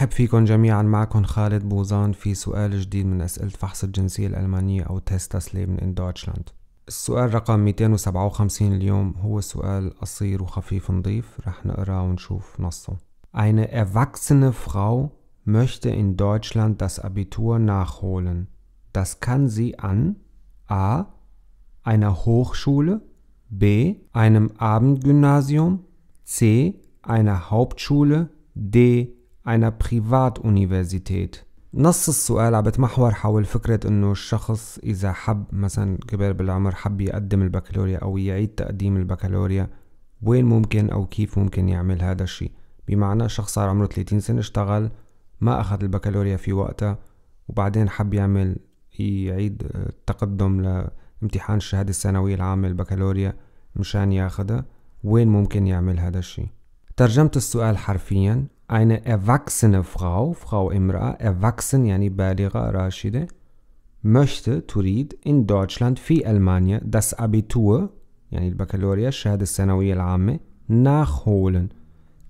نرحب فيكم جميعا معكم خالد بوزان في سؤال جديد من أسئلة فحص الجنسية الألمانية أو تيستس ليبن إن دويتشلاند السؤال رقم 257 اليوم هو سؤال قصير وخفيف نظيف رح نقراه ونشوف نصه Eine erwachsene Frau möchte in Deutschland das Abitur nachholen. Das kann sie an a. einer Hochschule b. einem Abendgymnasium c. einer Hauptschule d einer Privatuniversität نص السؤال عم بتمحور حول فكرة انه الشخص اذا حب مثلا كبر بالعمر حب يقدم البكالوريا او يعيد تقديم البكالوريا وين ممكن او كيف ممكن يعمل هذا الشيء بمعنى شخص صار عمره 30 سنة اشتغل ما اخذ البكالوريا في وقتها وبعدين حب يعمل يعيد التقدم لامتحان الشهادة الثانوية العامة البكالوريا مشان ياخدها وين ممكن يعمل هذا الشيء ترجمت السؤال حرفيا eine erwachsene Frau, Frau Imra, erwachsen, yani Baliga, Rashide, möchte, تريد, in Deutschland, في Almania, das Abitur, يعني البكالوريا الشهادة الثانوية العامة nachholen.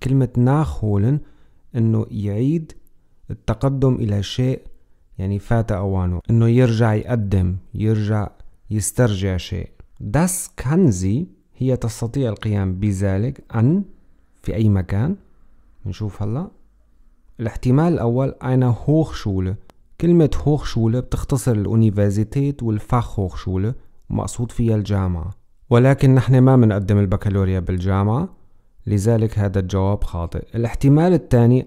كلمة nachholen انه يعيد التقدم الى شيء يعني فات اوانه انه يرجع يقدم يرجع يسترجع شيء das kann sie هي تستطيع القيام بذلك أن في أي مكان نشوف هلا الاحتمال الأول eine هوخشولة كلمة هوخشولة بتختصر الأونيفرزيتيت والفاخ ومقصود فيها الجامعة ولكن نحن ما منقدم البكالوريا بالجامعة لذلك هذا الجواب خاطئ الاحتمال الثاني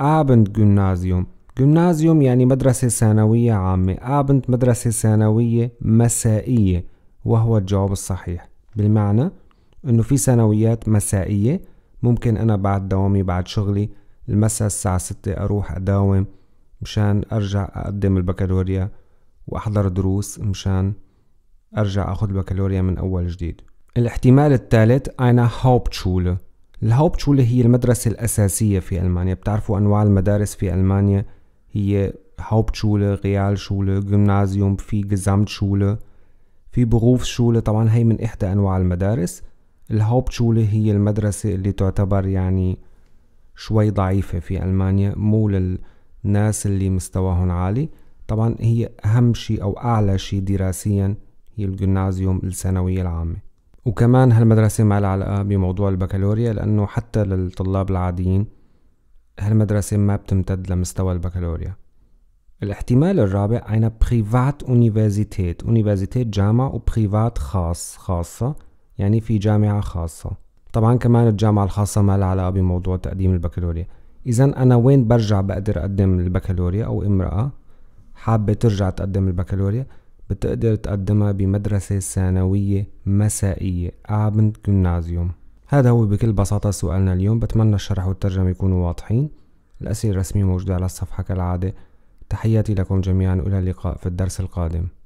ابند جيمنازيوم جمنازيوم يعني مدرسة ثانوية عامة أبند مدرسة ثانوية مسائية وهو الجواب الصحيح بالمعنى أنه في ثانويات مسائية ممكن أنا بعد دوامي بعد شغلي المساء الساعة ستة أروح أداوم مشان أرجع أقدم البكالوريا وأحضر دروس مشان أرجع أخذ البكالوريا من أول جديد الاحتمال الثالث أنا هوبتشولة الهوبتشولة هي المدرسة الأساسية في ألمانيا بتعرفوا أنواع المدارس في ألمانيا هي هوبتشولة غيال شولة جمنازيوم في جزامتشولة في شولة طبعا هي من إحدى أنواع المدارس الهاوبتشولي هي المدرسة اللي تعتبر يعني شوي ضعيفة في ألمانيا مو للناس اللي مستواهم عالي طبعا هي أهم شيء أو أعلى شيء دراسيا هي الجنازيوم الثانوية العامة وكمان هالمدرسة ما لها علاقة بموضوع البكالوريا لأنه حتى للطلاب العاديين هالمدرسة ما بتمتد لمستوى البكالوريا الاحتمال الرابع عنا بريفات اونيفرسيتيت اونيفرسيتيت جامعة وبريفات خاص خاصة يعني في جامعة خاصة طبعا كمان الجامعة الخاصة ما لها علاقة بموضوع تقديم البكالوريا إذا أنا وين برجع بقدر أقدم البكالوريا أو امرأة حابة ترجع تقدم البكالوريا بتقدر تقدمها بمدرسة ثانوية مسائية أبند آه، جيمنازيوم هذا هو بكل بساطة سؤالنا اليوم بتمنى الشرح والترجمة يكونوا واضحين الأسئلة الرسمية موجودة على الصفحة كالعادة تحياتي لكم جميعا وإلى اللقاء في الدرس القادم